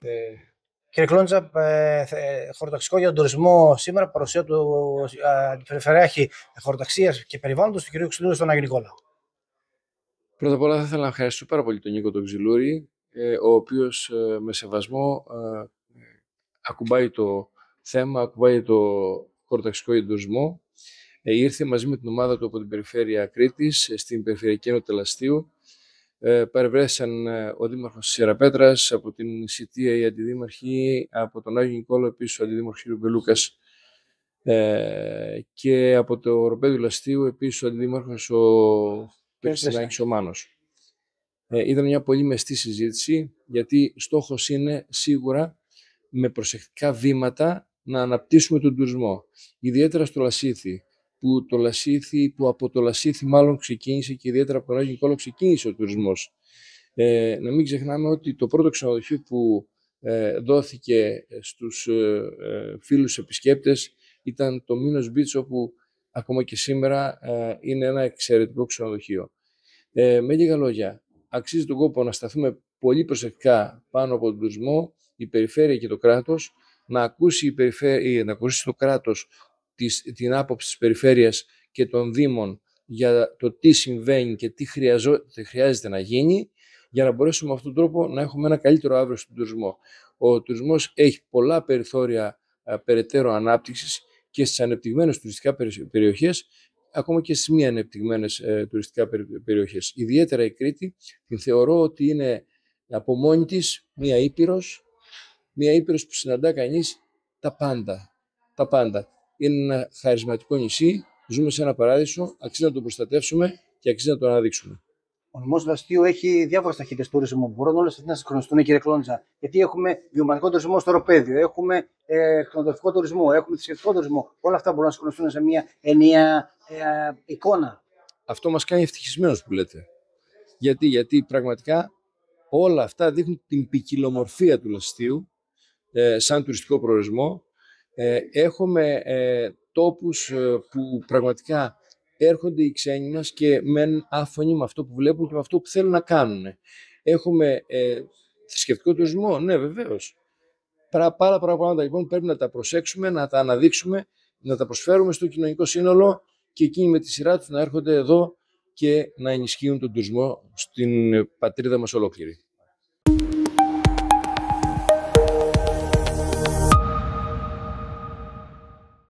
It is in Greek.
Ε, κύριε Κλόντζα, ε, χωροταξικό για τον τουρισμό σήμερα, παρουσία του Αντιπεριφερειάρχη Χωροταξίας και Περιβάλλοντος του κ. Ξυλούρη στον Άγιο Νικόλα. Πρώτα απ' όλα θα ήθελα να ευχαριστήσω πάρα πολύ τον Νίκο τον Ξυλούρη, ε, ο οποίος ε, με σεβασμό ακουμπάει το θέμα, ακουμπάει το χωροταξικό για τον τουρισμό. ήρθε μαζί με την ομάδα του από την Περιφέρεια Κρήτης στην Περιφερειακή Ένωση Τελαστίου ε, παρευρέθησαν ε, ο Δήμαρχος Σιεραπέτρας, από την Σιτία η Αντιδήμαρχη, από τον Άγιο Νικόλο επίσης ο Αντιδήμαρχος κ. Ε, και από το Ροπέδιο Λαστίου επίσης ο Αντιδήμαρχος ο ο Μάνος. ήταν μια πολύ μεστή συζήτηση, γιατί στόχος είναι σίγουρα με προσεκτικά βήματα να αναπτύσσουμε τον τουρισμό. Ιδιαίτερα στο Λασίθι, που το Λασίθι, που από το Λασίθι μάλλον ξεκίνησε και ιδιαίτερα από τον Άγιο Νικόλο ξεκίνησε ο τουρισμός. Ε, να μην ξεχνάμε ότι το πρώτο ξενοδοχείο που ε, δόθηκε ε, στους ε, ε, φίλους επισκέπτες ήταν το Μίνος Μπίτσο που ακόμα και σήμερα ε, είναι ένα εξαιρετικό ξενοδοχείο. Με λίγα λόγια, αξίζει τον κόπο να σταθούμε πολύ προσεκτικά πάνω από τον τουρισμό, η περιφέρεια και το κράτος, να ακούσει, η περιφέρεια, να ακούσει το κράτος την άποψη της περιφέρειας και των Δήμων για το τι συμβαίνει και τι χρειάζεται να γίνει για να μπορέσουμε με αυτόν τον τρόπο να έχουμε ένα καλύτερο αύριο στον τουρισμό. Ο τουρισμός έχει πολλά περιθώρια ε, περαιτέρω ανάπτυξης και στις ανεπτυγμένες τουριστικά περιοχές ακόμα και στις μη ανεπτυγμένες ε, τουριστικά περιοχές. Ιδιαίτερα η Κρήτη την θεωρώ ότι είναι από μόνη της μία Ήπειρος, μία Ήπειρος που συναντά κανείς τα πάντα. Τα πάντα. Είναι ένα χαρισματικό νησί. Ζούμε σε ένα παράδεισο. Αξίζει να το προστατεύσουμε και αξίζει να το αναδείξουμε. Ο νομός Βαστίου έχει διάφορες ταχύτητες τουρισμού που μπορούν όλες αυτές να συγχρονιστούν, κύριε Κλόντζα. Γιατί έχουμε βιομηχανικό τουρισμό στο οροπέδιο, έχουμε ε, τουρισμό, έχουμε θρησκευτικό τουρισμό. Όλα αυτά μπορούν να συγχρονιστούν σε μια ενιαία ε, εικόνα. Αυτό μας κάνει ευτυχισμένο που λέτε. Γιατί, γιατί πραγματικά όλα αυτά δείχνουν την ποικιλομορφία του Λαστίου ε, σαν τουριστικό προορισμό ε, έχουμε ε, τόπους ε, που πραγματικά έρχονται οι ξένοι μας και μένουν άφωνοι με αυτό που βλέπουν και με αυτό που θέλουν να κάνουν. Έχουμε ε, θρησκευτικό τουρισμό, ναι βεβαίως. Πάρα, πολλά πράγματα λοιπόν πρέπει να τα προσέξουμε, να τα αναδείξουμε, να τα προσφέρουμε στο κοινωνικό σύνολο και εκείνοι με τη σειρά τους να έρχονται εδώ και να ενισχύουν τον τουρισμό στην πατρίδα μας ολόκληρη.